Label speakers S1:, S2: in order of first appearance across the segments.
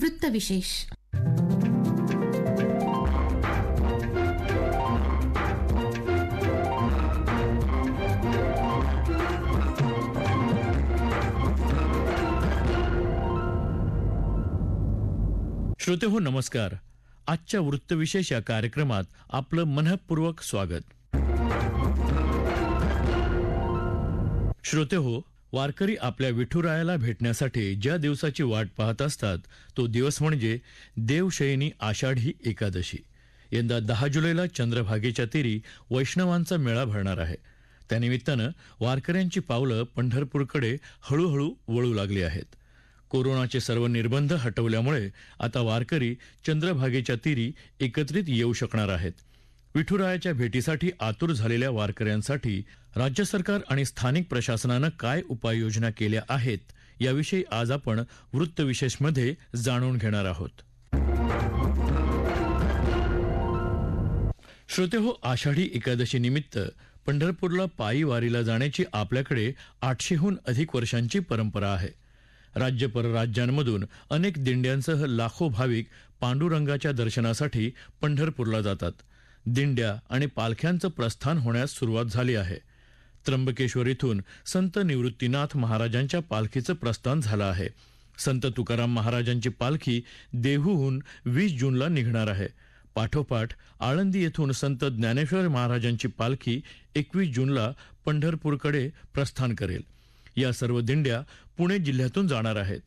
S1: वृत्तविशेष
S2: श्रोते हो नमस्कार आजच्या वृत्तविशेष या कार्यक्रमात आपलं मनपूर्वक स्वागत श्रोते हो वारकरी आपल्या विठुरायाला भेटण्यासाठी ज्या दिवसाची वाट पाहत असतात तो दिवस म्हणजे देवशयनी आषाढी एकादशी यंदा दहा जुलैला चंद्रभागेच्या तिरी वैष्णवांचा मेळा भरणार आहे त्यानिमित्तानं वारकऱ्यांची पावलं पंढरपूरकडे हळूहळू वळू लागली आहेत कोरोनाचे सर्व निर्बंध हटवल्यामुळे आता वारकरी चंद्रभागेच्या तिरी एकत्रित येऊ शकणार आहेत विठुरायाच्या भेटीसाठी आतुर झालेल्या वारकऱ्यांसाठी राज्य सरकार आणि स्थानिक प्रशासनानं काय उपाययोजना केल्या आहेत याविषयी आज आपण वृत्तविशेषमध्ये जाणून घेणार आहोत श्रोतेहो आषाढी एकादशी निमित्त पंढरपूरला पायी वारीला जाण्याची आपल्याकडे आठशेहून अधिक वर्षांची परंपरा आहे राज्य परराज्यांमधून अनेक दिंड्यांसह लाखो भाविक पांडुरंगाच्या दर्शनासाठी पंढरपूरला जातात दिंड्या आणि पालख्यांचं प्रस्थान होण्यास सुरुवात झाली आहे त्र्यंबकेश्वर इथून संत निवृत्तीनाथ महाराजांच्या पालखीचं प्रस्थान झालं आहे संत तुकाराम महाराजांची पालखी देहूहून वीस जूनला निघणार आहे पाठोपाठ आळंदी येथून संत ज्ञानेश्वर महाराजांची पालखी एकवीस जूनला पंढरपूरकडे प्रस्थान करेल या सर्व दिंड्या पुणे जिल्ह्यातून जाणार आहेत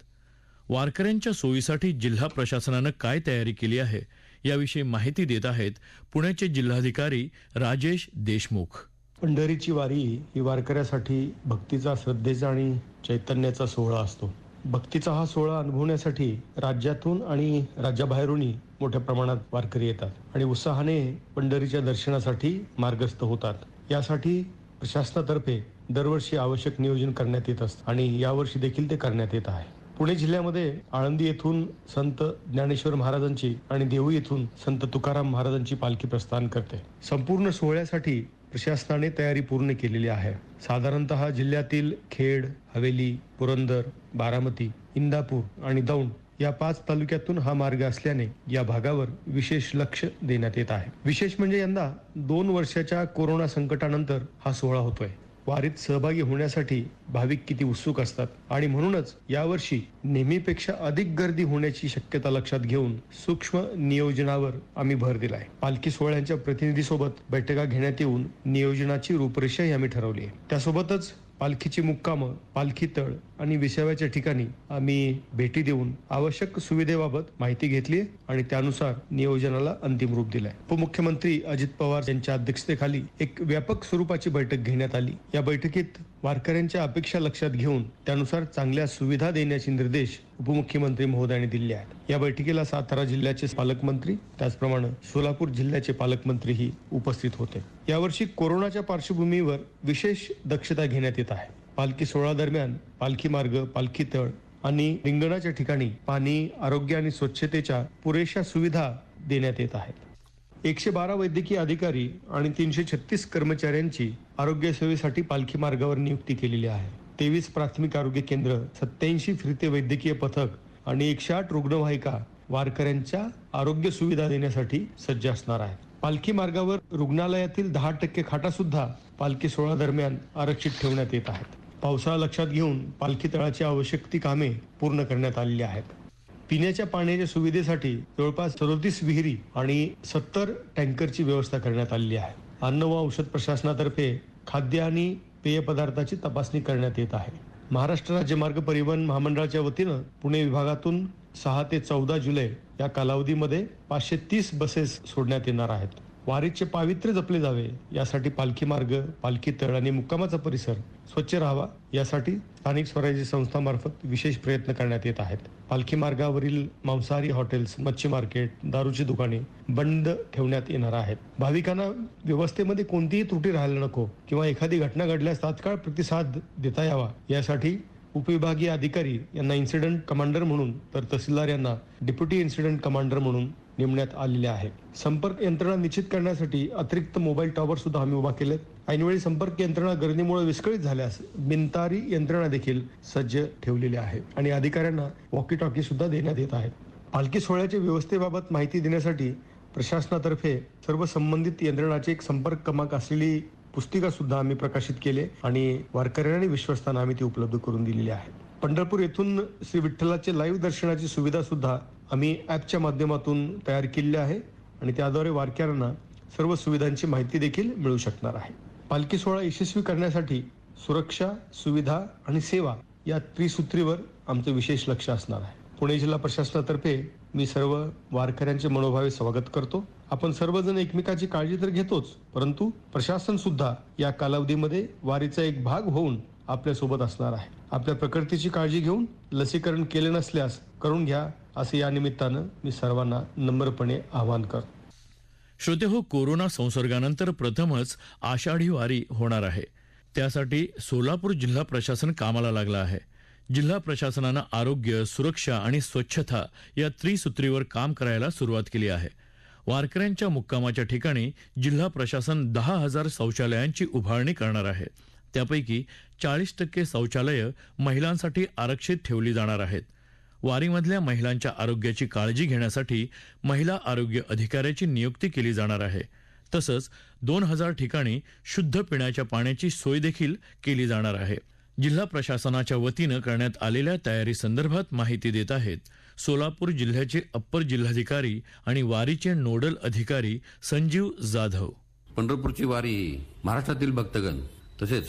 S2: वारकऱ्यांच्या सोयीसाठी जिल्हा प्रशासनानं काय तयारी केली आहे याविषयी माहिती देत आहेत पुण्याचे जिल्हाधिकारी राजेश देशमुख
S3: पंढरीची वारी ही वारकऱ्यासाठी भक्तीचा श्रद्धेचा आणि चैतन्याचा सोहळा असतो भक्तीचा हा सोहळा अनुभवण्यासाठी राज्यातून आणि राज्याबाहेरूनही मोठ्या प्रमाणात वारकरी येतात आणि उत्साहाने पंढरीच्या दर्शनासाठी मार्गस्थ होतात यासाठी प्रशासनातर्फे दरवर्षी आवश्यक नियोजन करण्यात येत असतं आणि यावर्षी देखील ते करण्यात येत आहे पुणे जिल्ह्यामध्ये आळंदी येथून संत ज्ञानेश्वर महाराजांची आणि देऊ येथून संत तुकाराम महाराजांची पालखी प्रस्थान करते संपूर्ण सोहळ्यासाठी प्रशासनाने तयारी पूर्ण केलेली आहे साधारणतः जिल्ह्यातील खेड हवेली पुरंदर बारामती इंदापूर आणि दौंड या पाच तालुक्यातून हा मार्ग असल्याने या भागावर विशेष लक्ष देण्यात येत आहे विशेष म्हणजे यंदा दोन वर्षाच्या कोरोना संकटानंतर हा सोहळा होतोय वारीत सहभागी होण्यासाठी भाविक किती उत्सुक असतात आणि म्हणूनच यावर्षी नेहमीपेक्षा अधिक गर्दी होण्याची शक्यता लक्षात घेऊन सूक्ष्म नियोजनावर आम्ही भर दिलाय पालखी सोहळ्यांच्या सोबत बैठका घेण्यात येऊन नियोजनाची रूपरेषाही आम्ही ठरवली आहे त्यासोबतच पालखीची मुक्काम, पालखी तळ आणि विसाव्याच्या ठिकाणी आम्ही भेटी देऊन आवश्यक सुविधेबाबत माहिती घेतली आणि त्यानुसार नियोजनाला अंतिम रूप दिलाय उपमुख्यमंत्री अजित पवार यांच्या अध्यक्षतेखाली एक व्यापक स्वरूपाची बैठक घेण्यात आली या बैठकीत वारकऱ्यांच्या अपेक्षा लक्षात घेऊन त्यानुसार चांगल्या सुविधा देण्याचे निर्देश उपमुख्यमंत्री महोदयांनी दिले आहेत या बैठकीला सातारा जिल्ह्याचे पालकमंत्री त्याचप्रमाणे सोलापूर जिल्ह्याचे पालकमंत्रीही उपस्थित होते यावर्षी कोरोनाच्या पार्श्वभूमीवर विशेष दक्षता घेण्यात येत आहे पालखी सोहळा दरम्यान पालखी मार्ग पालखी तळ आणि रिंगणाच्या ठिकाणी पाणी आरोग्य आणि स्वच्छतेच्या पुरेशा सुविधा देण्यात येत आहेत एकशे बारा वैद्यकीय अधिकारी आणि तीनशे छत्तीस कर्मचाऱ्यांची आरोग्य सेवेसाठी पालखी मार्गावर नियुक्ती केलेली आहे तेवीस प्राथमिक आरोग्य केंद्र सत्याऐंशी फिरते वैद्यकीय पथक आणि एकशे आठ रुग्णवाहिका वारकऱ्यांच्या आरोग्य सुविधा देण्यासाठी सज्ज असणार आहे पालखी मार्गावर रुग्णालयातील दहा टक्के खाटा सुद्धा पालखी सोहळा दरम्यान आरक्षित ठेवण्यात येत आहेत पावसाळा लक्षात घेऊन पालखी तळाची आवश्यक ती कामे पूर्ण करण्यात आलेली आहेत पिण्याच्या पाण्याच्या सुविधेसाठी जवळपास सदोतीस विहिरी आणि सत्तर टँकरची व्यवस्था करण्यात आलेली आहे अन्न व औषध प्रशासनातर्फे खाद्य आणि पेय पदार्थाची तपासणी करण्यात येत आहे महाराष्ट्र राज्य मार्ग परिवहन महामंडळाच्या वतीनं पुणे विभागातून सहा ते चौदा जुलै या कालावधीमध्ये पाचशे तीस बसेस सोडण्यात येणार आहेत वारीचे पावित्र्य जपले जावे यासाठी पालखी मार्ग पालखी तळ आणि मुक्कामाचा परिसर स्वच्छ राहावा यासाठी स्थानिक स्वराज्य संस्थामार्फत विशेष प्रयत्न करण्यात येत आहेत पालखी मार्गावरील मांसाहारी हॉटेल्स मच्छी मार्केट दारूची दुकाने बंद ठेवण्यात येणार आहेत भाविकांना व्यवस्थेमध्ये कोणतीही त्रुटी राहायला नको किंवा एखादी घटना घडल्यास तात्काळ प्रतिसाद देता यावा यासाठी उपविभागीय अधिकारी यांना इन्सिडेंट कमांडर म्हणून तर तहसीलदार यांना डिप्युटी इन्सिडेंट कमांडर म्हणून नेमण्यात आलेले आहे संपर्क यंत्रणा निश्चित करण्यासाठी अतिरिक्त मोबाईल टॉवर सुद्धा आम्ही उभा केले ऐनवेळी संपर्क यंत्रणा गर्दीमुळे विस्कळीत झाल्यास बिनतारी यंत्रणा देखील सज्ज ठेवलेली आहे आणि अधिकाऱ्यांना वॉकी टॉकी सुद्धा देण्यात येत आहेत पालखी सोहळ्याच्या व्यवस्थेबाबत माहिती देण्यासाठी प्रशासनातर्फे सर्व संबंधित यंत्रणाची एक संपर्क क्रमांक असलेली पुस्तिका सुद्धा आम्ही प्रकाशित केले आणि वारकऱ्यांना आणि विश्वस्तांना आम्ही ती उपलब्ध करून दिलेली आहे पंढरपूर येथून श्री विठ्ठलाचे लाईव्ह दर्शनाची सुविधा सुद्धा आम्ही ॲपच्या माध्यमातून तयार केलेले आहे आणि त्याद्वारे वारकऱ्यांना सर्व सुविधांची माहिती देखील मिळू शकणार आहे पालखी सोहळा यशस्वी करण्यासाठी सुरक्षा सुविधा आणि सेवा या त्रिसूत्रीवर आमचं विशेष लक्ष असणार आहे पुणे जिल्हा प्रशासनातर्फे मी सर्व वारकऱ्यांचे मनोभावे स्वागत करतो आपण सर्वजण एकमेकाची काळजी तर घेतोच परंतु प्रशासन सुद्धा या कालावधीमध्ये वारीचा एक भाग होऊन आपल्या सोबत असणार आहे आपल्या प्रकृतीची काळजी घेऊन लसीकरण केले नसल्यास करून घ्या असं या निमित्तानं मी सर्वांना नम्रपणे आवाहन करतो श्रोते हो कोरोना
S2: संसर्गानंतर प्रथमच आषाढी वारी होणार आहे त्यासाठी सोलापूर जिल्हा प्रशासन कामाला लागलं आहे जिल्हा प्रशासनानं आरोग्य सुरक्षा आणि स्वच्छता या त्रिसूत्रीवर काम करायला सुरुवात केली आहे वारकऱ्यांच्या मुक्कामाच्या ठिकाणी जिल्हा प्रशासन दहा हजार शौचालयांची उभारणी करणार आहे त्यापैकी चाळीस टक्के शौचालयं महिलांसाठी आरक्षित ठेवली जाणार आहेत वारीमधल्या महिलांच्या आरोग्याची काळजी घेण्यासाठी महिला आरोग्य अधिकाऱ्याची नियुक्ती केली जाणार आहे तसंच दोन हजार ठिकाणी शुद्ध पिण्याच्या पाण्याची सोय देखील केली जाणार आहे जिल्हा प्रशासनाच्या वतीनं करण्यात आलेल्या तयारीसंदर्भात माहिती देत आहेत सोलापूर जिल्ह्याचे अप्पर जिल्हाधिकारी आणि वारीचे नोडल अधिकारी संजीव जाधव
S1: पंढरपूरची वारी महाराष्ट्रातील भक्तगण तसेच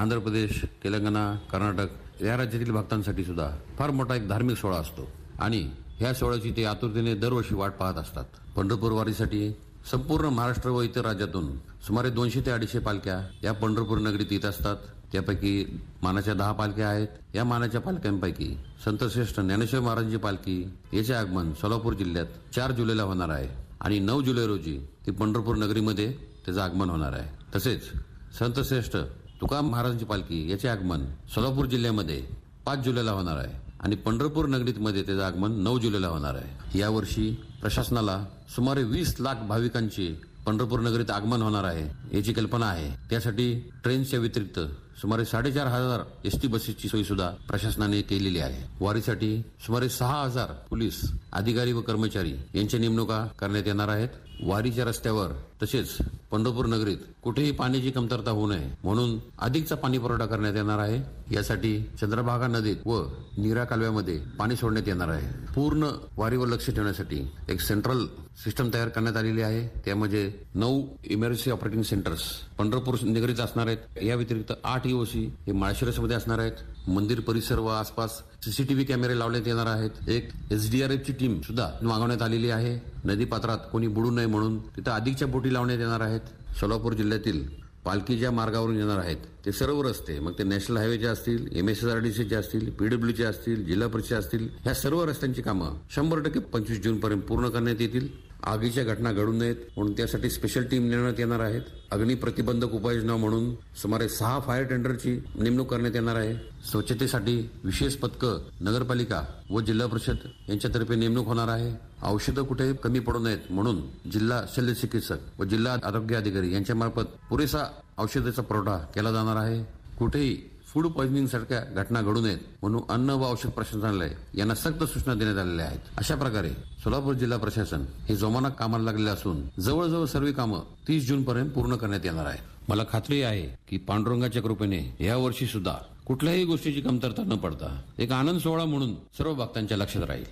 S1: आंध्र प्रदेश तेलंगणा कर्नाटक या राज्यातील भक्तांसाठी सुद्धा फार मोठा एक धार्मिक सोहळा असतो आणि ह्या सोहळ्याची ते आतुरतेने दरवर्षी वाट पाहत असतात पंढरपूर वारीसाठी संपूर्ण महाराष्ट्र व इतर राज्यातून सुमारे दोनशे ते अडीचशे पालख्या या पंढरपूर नगरीत येत असतात त्यापैकी मानाच्या दहा पालख्या आहेत या मानाच्या पालख्यांपैकी संतश्रेष्ठ ज्ञानेश्वर महाराजांची पालखी याचे आगमन सोलापूर जिल्ह्यात चार जुलैला होणार आहे आणि नऊ जुलै रोजी ती पंढरपूर नगरीमध्ये त्याचं आगमन होणार आहे तसेच संतश्रेष्ठ तुकाराम महाराजांची पालखी याचे आगमन सोलापूर जिल्ह्यामध्ये पाच जुलैला होणार आहे आणि पंढरपूर नगरीत मध्ये त्याचं आगमन नऊ जुलैला होणार आहे यावर्षी प्रशासनाला सुमारे वीस लाख भाविकांची पंढरपूर नगरीत आगमन होणार आहे याची कल्पना आहे त्यासाठी ट्रेनच्या व्यतिरिक्त सुमारे साडेचार हजार एस टी बसेसची सोय सुद्धा प्रशासनाने केलेली आहे वारीसाठी सुमारे सहा हजार पोलीस अधिकारी व कर्मचारी यांच्या नेमणुका करण्यात येणार आहेत वारीच्या रस्त्यावर तसेच पंढरपूर नगरीत कुठेही पाण्याची कमतरता होऊ नये म्हणून अधिकचा पाणी पुरवठा करण्यात येणार आहे यासाठी चंद्रभागा नदीत व नीरा कालव्यामध्ये पाणी सोडण्यात येणार आहे पूर्ण वारीवर लक्ष ठेवण्यासाठी एक सेंट्रल सिस्टम तयार करण्यात आलेली आहे त्यामध्ये नऊ इमर्जन्सी ऑपरेटिंग सेंटर्स पंढरपूर नगरीत असणार आहेत या व्यतिरिक्त आठ ईओसी e हे माळशिरसमध्ये असणार आहेत मंदिर परिसर व आसपास सीसीटीव्ही कॅमेरे लावण्यात येणार आहेत एक एसडीआरएफची टीम सुद्धा मागवण्यात आलेली आहे नदी पात्रात कोणी बुडू नये म्हणून तिथं अधिकच्या बोटी लावण्यात येणार आहेत सोलापूर जिल्ह्यातील पालखी ज्या मार्गावरून येणार आहेत ते सर्व रस्ते मग ते नॅशनल हायवेचे असतील M S S R D सीचे असतील पीडब्ल्यूचे असतील जिल्हा परिषद असतील ह्या सर्व रस्त्यांची कामं शंभर टक्के पंचवीस जून पर्यंत पूर्ण करण्यात येतील आगीच्या घटना घडू नयेत म्हणून त्यासाठी स्पेशल टीम नेण्यात येणार आहेत अग्नी प्रतिबंधक उपाययोजना म्हणून सुमारे सहा फायर टेंडरची नेमणूक करण्यात येणार आहे स्वच्छतेसाठी विशेष पथकं नगरपालिका व जिल्हा परिषद यांच्यातर्फे नेमणूक होणार आहे औषधं कुठेही कमी पडू नयेत म्हणून जिल्हा शल्य चिकित्सक व जिल्हा आरोग्य अधिकारी यांच्या मार्फत पुरेसा औषधाचा पुरवठा केला जाणार आहे कुठेही फूड पॉइझनिंग सारख्या घटना घडू नयेत म्हणून अन्न व औषध प्रशासनालय यांना सक्त सूचना देण्यात आलेल्या आहेत अशा प्रकारे सोलापूर जिल्हा प्रशासन हे जोमाना कामाला लागले असून जवळजवळ सर्व कामं तीस जून पर्यंत पूर्ण करण्यात येणार आहे मला खात्री आहे की पांडुरंगाच्या कृपेने या वर्षी सुद्धा कुठल्याही गोष्टीची कमतरता न पडता एक आनंद सोहळा म्हणून सर्व भक्तांच्या लक्षात राहील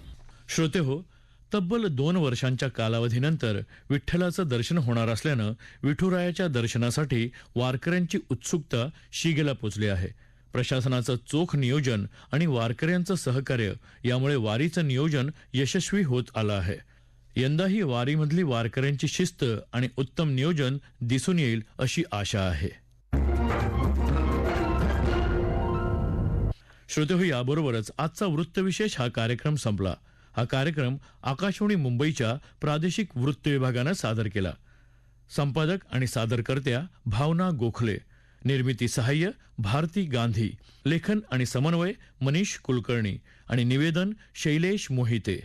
S2: श्रोते हो तब्बल दोन वर्षांच्या कालावधीनंतर विठ्ठलाचं दर्शन होणार असल्यानं विठुरायाच्या दर्शनासाठी वारकऱ्यांची उत्सुकता शिगेला पोचली आहे प्रशासनाचं चोख नियोजन आणि वारकऱ्यांचं सहकार्य यामुळे वारीचं नियोजन यशस्वी होत आलं आहे यंदाही वारीमधली वारकऱ्यांची शिस्त आणि उत्तम नियोजन दिसून येईल अशी आशा आहे श्रोतेहू हो, याबरोबरच आजचा वृत्तविशेष हा कार्यक्रम संपला हा कार्यक्रम आकाशवाणी मुंबईच्या प्रादेशिक वृत्त विभागानं सादर केला संपादक आणि सादरकर्त्या भावना गोखले निर्मिती सहाय्य भारती गांधी लेखन आणि समन्वय मनीष कुलकर्णी आणि निवेदन शैलेश मोहिते